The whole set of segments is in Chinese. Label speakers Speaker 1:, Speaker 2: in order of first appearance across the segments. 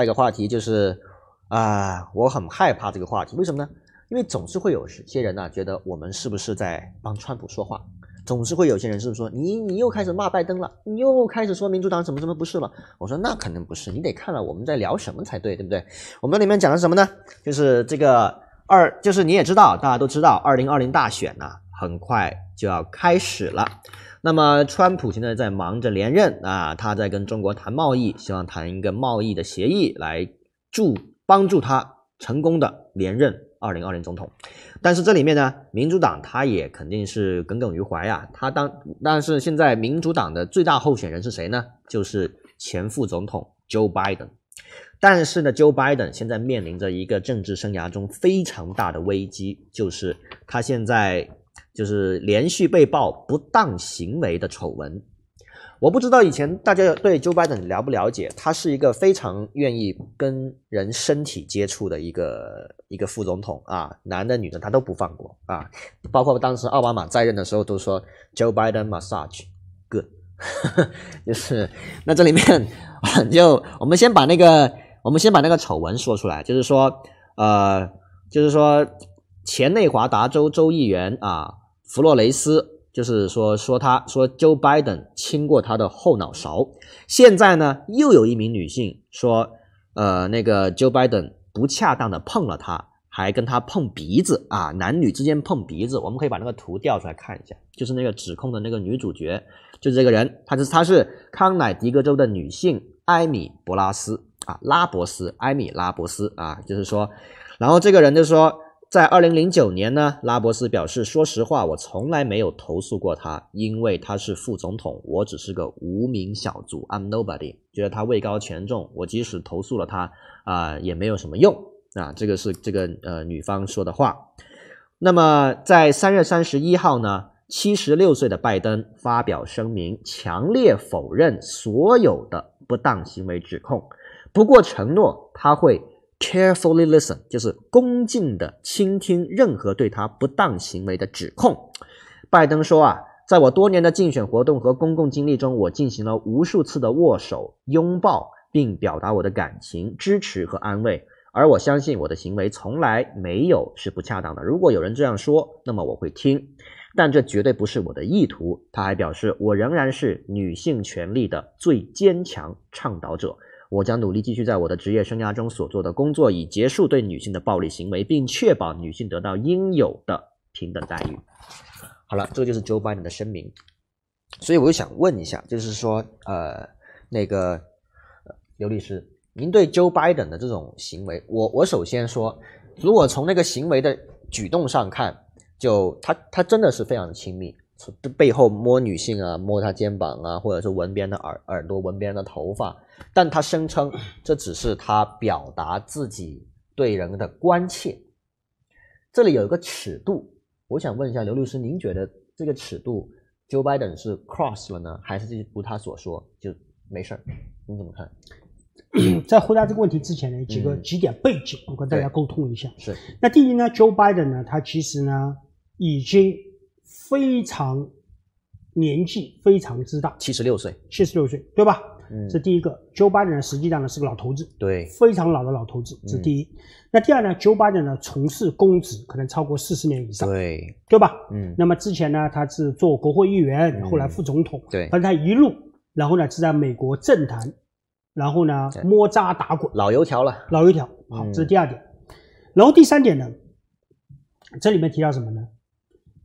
Speaker 1: 下一个话题就是，啊，我很害怕这个话题，为什么呢？因为总是会有些人呢，觉得我们是不是在帮川普说话？总是会有些人是不是说你你又开始骂拜登了，你又开始说民主党什么什么不是了？我说那肯定不是，你得看了我们在聊什么才对，对不对？我们里面讲的是什么呢？就是这个二，就是你也知道，大家都知道，二零二零大选呢，很快就要开始了。那么，川普现在在忙着连任啊，他在跟中国谈贸易，希望谈一个贸易的协议来助帮助他成功的连任二零二零总统。但是这里面呢，民主党他也肯定是耿耿于怀啊。他当但是现在民主党的最大候选人是谁呢？就是前副总统 Joe Biden。但是呢，Joe Biden 现在面临着一个政治生涯中非常大的危机，就是他现在。就是连续被曝不当行为的丑闻，我不知道以前大家对 Joe Biden 了不了解，他是一个非常愿意跟人身体接触的一个一个副总统啊，男的女的他都不放过啊，包括当时奥巴马在任的时候都说 Joe Biden massage good，就是那这里面就我们先把那个我们先把那个丑闻说出来，就是说呃，就是说前内华达州州议员啊。弗洛雷斯就是说说他说 Joe Biden 亲过他的后脑勺，现在呢又有一名女性说，呃那个 Joe Biden 不恰当的碰了她，还跟她碰鼻子啊，男女之间碰鼻子，我们可以把那个图调出来看一下，就是那个指控的那个女主角，就是这个人，她是她是康乃狄格州的女性艾米博拉斯啊拉伯斯艾米拉伯斯啊，就是说，然后这个人就说。在二零零九年呢，拉伯斯表示：“说实话，我从来没有投诉过他，因为他是副总统，我只是个无名小卒，I'm nobody，觉得他位高权重，我即使投诉了他啊，也没有什么用啊。”这个是这个呃女方说的话。那么在三月三十一号呢，七十六岁的拜登发表声明，强烈否认所有的不当行为指控，不过承诺他会。Carefully listen，就是恭敬的倾听任何对他不当行为的指控。拜登说啊，在我多年的竞选活动和公共经历中，我进行了无数次的握手、拥抱，并表达我的感情、支持和安慰。而我相信我的行为从来没有是不恰当的。如果有人这样说，那么我会听，但这绝对不是我的意图。他还表示，我仍然是女性权利的最坚强倡导者。我将努力继续在我的职业生涯中所做的工作，以结束对女性的暴力行为，并确保女性得到应有的平等待遇。好了，这个就是 Joe Biden 的声明。所以，我就想问一下，就是说，呃，那个刘律师，您对 Joe Biden 的这种行为，我我首先说，如果从那个行为的举动上看，就他他真的是非常的亲密。从背后摸女性啊，摸她肩膀啊，或者是闻别人的耳耳朵，闻别人的头发，但他声称这只是他表达自己对人的关切。这里有一个尺度，我想问一下刘律师，您觉得这个尺度，Joe Biden 是 cross 了呢，还是这如他所说就没事儿？你怎么看？
Speaker 2: 在回答这个问题之前呢，几个几点背景，我跟大家沟通一下。是，那第一呢，Joe Biden 呢，他其实呢已经。非常年纪非常之大，七十六岁，七十六岁，对吧？嗯，这第一个，丘八年实际上呢是个老头子，对，非常老的老头子，这第一。那第二呢，丘八年呢从事公职可能超过四十年以
Speaker 1: 上，对，对吧？嗯，那
Speaker 2: 么之前呢他是做国会议员，后来副总统，对，反正他一路，然后呢是在美国政坛，然后呢摸扎打滚，老油条了，老油条。好，这是第二点。然后第三点呢，这里面提到什么呢？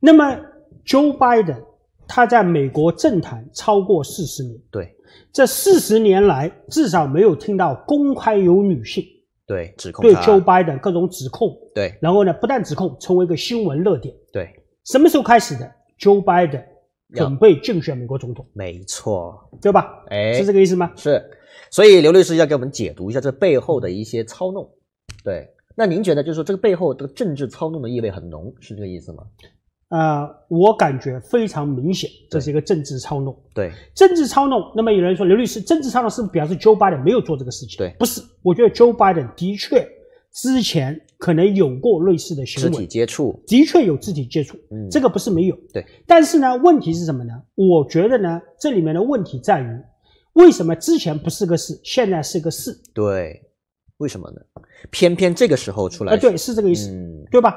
Speaker 2: 那么。Joe Biden，他在美国政坛超过四十年。对，这四十年来，至少没有听到公开有女性
Speaker 1: 对指控对 Joe
Speaker 2: Biden 各种指控。对，然后呢，不但指控，成为一个新闻热点。对，什么时候开始的？Joe Biden 准备竞选美国总统？
Speaker 1: 没错，对吧？哎，是这个意思吗？是，所以刘律师要给我们解读一下这背后的一些操弄。对，那您觉得，就是说这个背后这个政治操弄的意味很浓，是这个意思吗？
Speaker 2: 呃，我感觉非常明显，这是一个政治操弄。对，政治操弄。那么有人说，刘律师，政治操弄是不是表示 Joe Biden 没有做这个事情？对，不是。我觉得 Joe Biden 的确之前可能有过类似的行为，肢体接触，的确有肢体接触。嗯，这个不是没有。对，但是呢，问题是什么呢？我觉得呢，这里面的问题在于，为什么之前不是个事，现在是个事？
Speaker 1: 对，为什么呢？偏偏这个时候出来。哎，对，是这个意思，
Speaker 2: 对吧？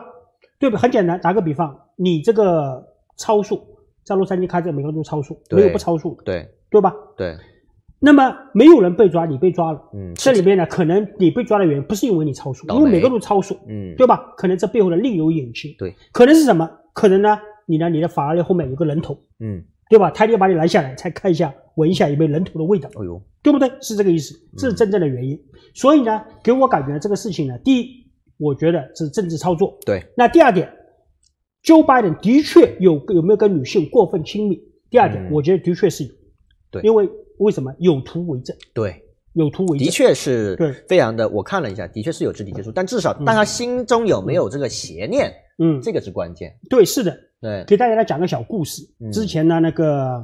Speaker 2: 就很简单，打个比方，你这个超速，在洛杉矶开车，每个人都超速，没有不超速，对对吧？对。那么没有人被抓，你被抓了，嗯，这里面呢，可能你被抓的原因不是因为你超速，因为每个都超速，嗯，对吧？可能这背后的另有隐情，对，可能是什么？可能呢，你呢，你的法拉利后面有个人头，嗯，对吧？他就把你拦下来，才看一下，闻一下有没有人头的味道，哎呦，对不对？是这个意思，这是真正的原因。所以呢，给我感觉这个事情呢，第一。我觉得是政治操作。对，那第二点，Biden 的确有有没有跟女性过分亲密？第二点，我觉得的确是有。对，因为为什么有图为证？对，有图为的确是，对，非常
Speaker 1: 的。我看了一下，的确是有肢体接触，但至少，但他心中有没有这个邪念？嗯，这个是关键。对，是的。对，给
Speaker 2: 大家来讲个小故事。之前呢，那个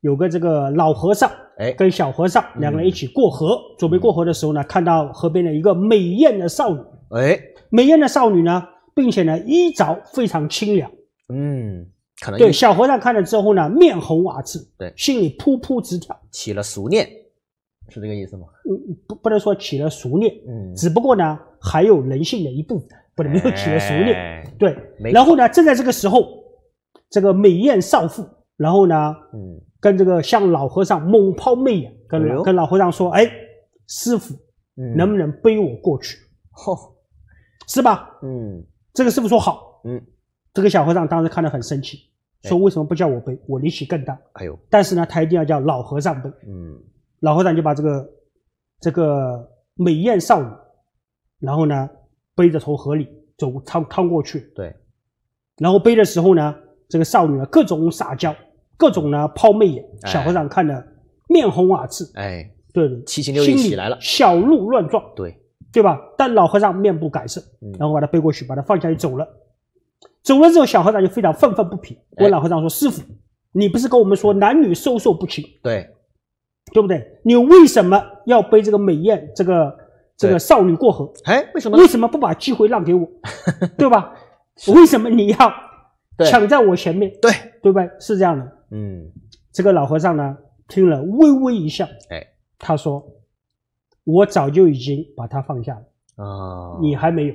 Speaker 2: 有个这个老和尚，哎，跟小和尚两个人一起过河，准备过河的时候呢，看到河边的一个美艳的少女。哎，美艳的少女呢，并且呢衣着非常清凉。
Speaker 1: 嗯，可能对小
Speaker 2: 和尚看了之后呢，面红耳赤，对，心里扑扑直跳，起了熟念，是这个意思吗？嗯，不，不能说起了熟念，嗯，只不过呢还有人性的一部分，不能没有起了熟恋。对，然后呢，正在这个时候，这个美艳少妇，然后呢，嗯，跟这个向老和尚猛抛媚眼，跟老跟老和尚说：“哎，师傅，能不能背我过去？”哈。是吧？嗯，这个师傅说好。嗯，这个小和尚当时看得很生气，说为什么不叫我背？我力气更大。还有，但是呢，他一定要叫老和尚背。嗯，老和尚就把这个这个美艳少女，然后呢背着从河里走趟趟过去。对，然后背的时候呢，这个少女呢各种撒娇，各种呢抛媚眼。小和尚看的面红耳赤。哎，对，七情六欲起来了，小鹿乱撞。对。对吧？但老和尚面不改色，然后把他背过去，把他放下去走了。走了之后，小和尚就非常愤愤不平。问老和尚说：“师傅，你不是跟我们说男女授受不亲？对，对不对？你为什么要背这个美艳这个这个少女过河？哎，为什么？为什么不把机会让给我？对吧？为什么你要抢在我前面？对，对不对？是这样的。嗯，这个老和尚呢，听了微微一笑。哎，他说。我早就已经把它放下了啊！你还没有，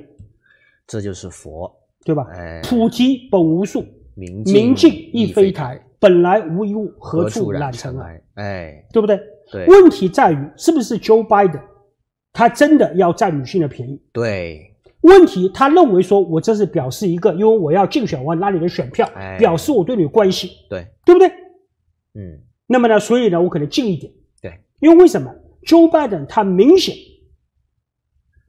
Speaker 2: 这就是佛，对吧？哎，菩提本无树，明明镜亦非台，本来无一物，何处染尘埃？哎，对不对？问题在于，是不是 Joe Biden 他真的要占女性的便宜？对，问题他认为说，我这是表示一个，因为我要竞选完拉你的选票，表示我对你有关系，对，对不对？嗯，那么呢，所以呢，我可能近一点，对，因为为什么？Joe Biden，他明显，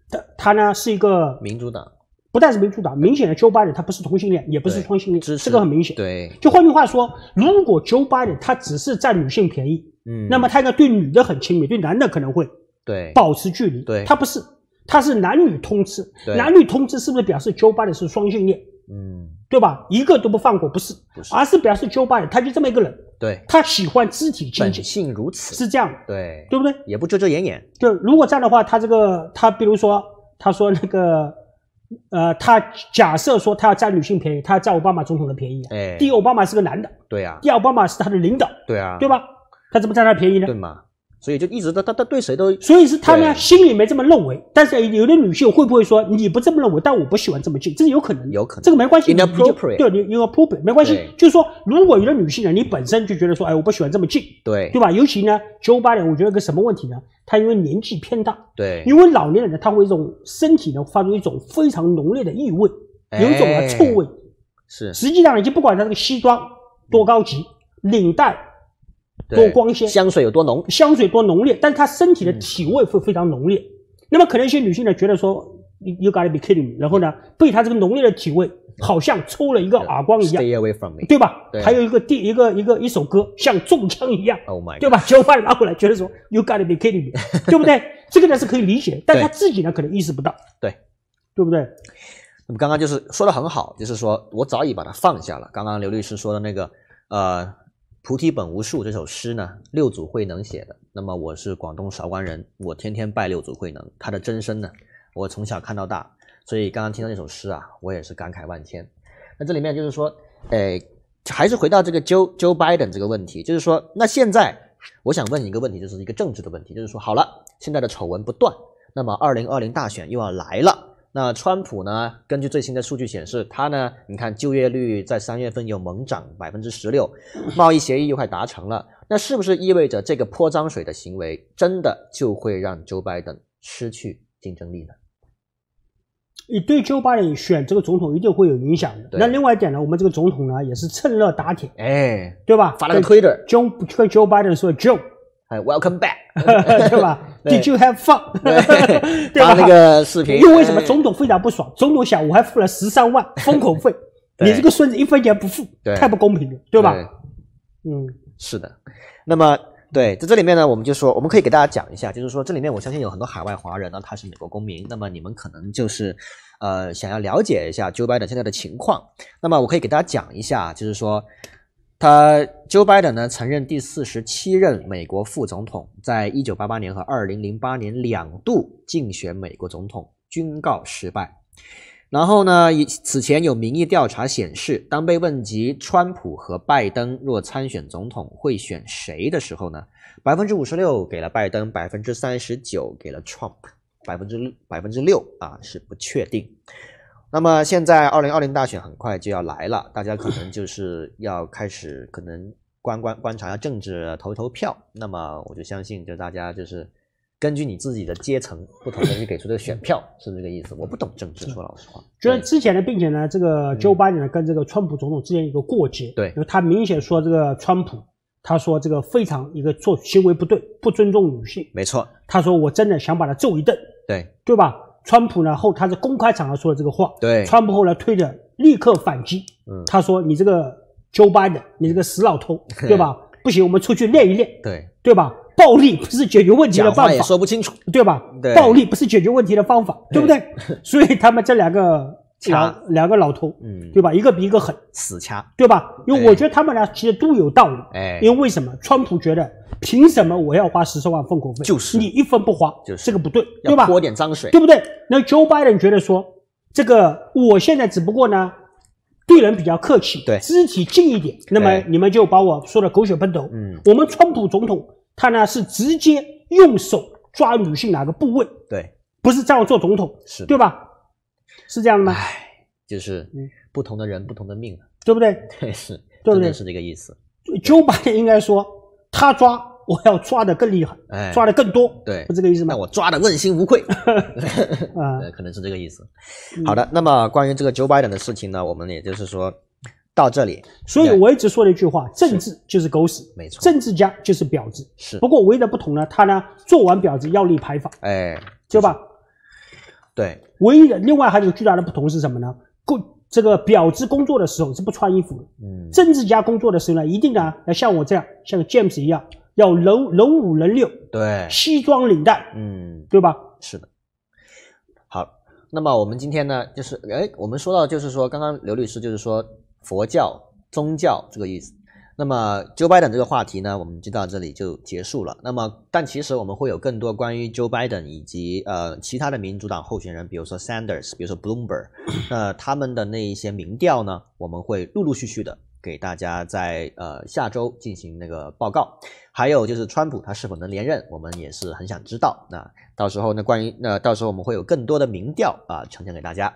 Speaker 2: 他他呢是一个民主党，不但是民主党，明显的 Joe Biden 他不是同性恋，也不是双性恋，这个很明显。对，就换句话说，如果 Joe Biden 他只是占女性便宜，嗯，那么他应该对女的很亲密，对男的可能会对保持距离，对，他不是，他是男女通吃，男女通吃是不是表示 Joe Biden 是双性恋？嗯，对吧？一个都不放过，不是，不是，而是表示 Joe Biden 他就这么一个人。对，他喜欢肢体接触，本性如此，是这样对，对不对？也不遮遮掩掩。就如果这样的话，他这个，他比如说，他说那个，呃，他假设说他要占女性便宜，他要占奥巴马总统的便宜。哎，第一，奥巴马是个男的。对啊。第二，奥巴马是他的领导。对啊。对吧？他怎么占他便宜呢？对嘛？所以就一直他他他对谁都，所以是他呢心里没这么认为。但是有的女性会不会说你不这么认为，但我不喜欢这么近，这是有可能有可能这个没关系。Inappropriate，对你你 a p p r o p r i a t e 没关系。就是说，如果有的女性呢，你本身就觉得说，哎，我不喜欢这么近，对，对吧？尤其呢，九五八零，我觉得个什么问题呢？他因为年纪偏大，对，因为老年人呢，他会一种身体呢发出一种非常浓烈的异味，有一种啊臭味，是。实际上，就不管他这个西装多高级，领带。多光鲜，香水有多浓，香水多浓烈，但是他身体的体味会非常浓烈。那么可能一些女性呢，觉得说 You got t a be kidding me，然后呢，被他这个浓烈的体味，好像抽了一个耳光一样，a away y from me，对吧？还有一个第一个一个一首歌，像中枪一样，对吧？酒杯拿回来，觉得说 You got t a be kidding me，对不对？这个呢是可以理解，但他自己呢可能意识不到，对对不对？
Speaker 1: 那么刚刚就是说的很好，就是说我早已把它放下了。刚刚刘律师说的那个，呃。菩提本无树》这首诗呢，六祖慧能写的。那么我是广东韶关人，我天天拜六祖慧能，他的真身呢，我从小看到大，所以刚刚听到那首诗啊，我也是感慨万千。那这里面就是说，哎，还是回到这个 Joe Joe Biden 这个问题，就是说，那现在我想问一个问题，就是一个政治的问题，就是说，好了，现在的丑闻不断，那么二零二零大选又要来了。那川普呢？根据最新的数据显示，他呢，你看就业率在三月份又猛涨百分之十六，贸易协议又快达成了。那是不是意味着这个泼脏水的行为真的就会让 Joe Biden 失去竞争力呢？
Speaker 2: 你对 Joe Biden 选这个总统一定会有影响的。那另外一点呢，我们这个总统呢也是趁热打铁，哎，对吧？发了个推特，Joe Joe Biden 说 Joe。哎，Welcome back，对吧？Did you have fun？对 吧？那个视频，为为什么总统非常不爽？总统想，我还付了十三万封口费，你这个孙子一分钱不付，太不公平了，对吧？嗯，
Speaker 1: 是的。那么，对，在这里面呢，我们就说，我们可以给大家讲一下，就是说，这里面我相信有很多海外华人呢，他是美国公民，那么你们可能就是呃，想要了解一下 Joe Biden 现在的情况，那么我可以给大家讲一下，就是说。他 Joe Biden 呢，曾任第四十七任美国副总统，在一九八八年和二零零八年两度竞选美国总统，均告失败。然后呢，此前有民意调查显示，当被问及川普和拜登若参选总统会选谁的时候呢，百分之五十六给了拜登，百分之三十九给了 Trump，百分之百分之六啊是不确定。那么现在，二零二零大选很快就要来了，大家可能就是要开始可能观观观察下政治投投票。那么我就相信，就大家就是根据你自己的阶层不同的去给出这个选票，是这个意思。我不懂政治，说老实话。
Speaker 2: 就是之前的，并且呢，这个九八年跟这个川普总统之间一个过节，对，因为他明显说这个川普，他说这个非常一个做行为不对，不尊重女性，没错。他说我真的想把他揍一顿，对对吧？川普呢？后他在公开场合说的这个话，对。川普后来推着立刻反击，他说：“你这个纠班的，你这个死老头，对吧？不行，我们出去练一练，对对吧？暴力不是解决问题的办法，也说不清楚，对吧？暴力不是解决问题的方法，对不对？所以他们这两个。”掐两个老头，嗯，对吧？一个比一个狠，死掐，对吧？因为我觉得他们俩其实都有道理。哎，因为为什么？川普觉得凭什么我要花十四万封口费？就是你一分不花，就是这个不对，对吧？泼点脏水，对不对？那 Joe Biden 觉得说，这个我现在只不过呢，对人比较客气，对肢体近一点，那么你们就把我说的狗血喷头。嗯，我们川普总统他呢是直接用手抓女性哪个部位？对，不是这样做总统，是对吧？是这样的吗？哎，
Speaker 1: 就是不同的人，不
Speaker 2: 同的命，对不对？对是，对不对是这个意思。九百应该说，他抓我要抓的更厉害，抓的更多，对，是这个意思吗？我抓的问心无愧，
Speaker 1: 啊，可能是这个意思。好的，那么关于这个九百点的事情呢，我们也就是说到这里。
Speaker 2: 所以我一直说的一句话，政治就是狗屎，没错，政治家就是婊子，是。不过唯一的不同呢，他呢做完婊子要立牌坊，哎，对吧？对，唯一的另外还有一个巨大的不同是什么呢？工这个表子工作的时候是不穿衣服的，嗯，政治家工作的时候呢，一定呢要像我这样，像 James 一样，要人人五人六，对，西装领带，嗯，对吧？是的，
Speaker 1: 好，那么我们今天呢，就是哎，我们说到就是说，刚刚刘律师就是说佛教宗教这个意思。那么 Joe Biden 这个话题呢，我们就到这里就结束了。那么，但其实我们会有更多关于 Joe Biden 以及呃其他的民主党候选人，比如说 Sanders，比如说 Bloomberg，那他们的那一些民调呢，我们会陆陆续续的给大家在呃下周进行那个报告。还有就是川普他是否能连任，我们也是很想知道。那到时候呢，关于那到时候我们会有更多的民调啊，呈现给大家。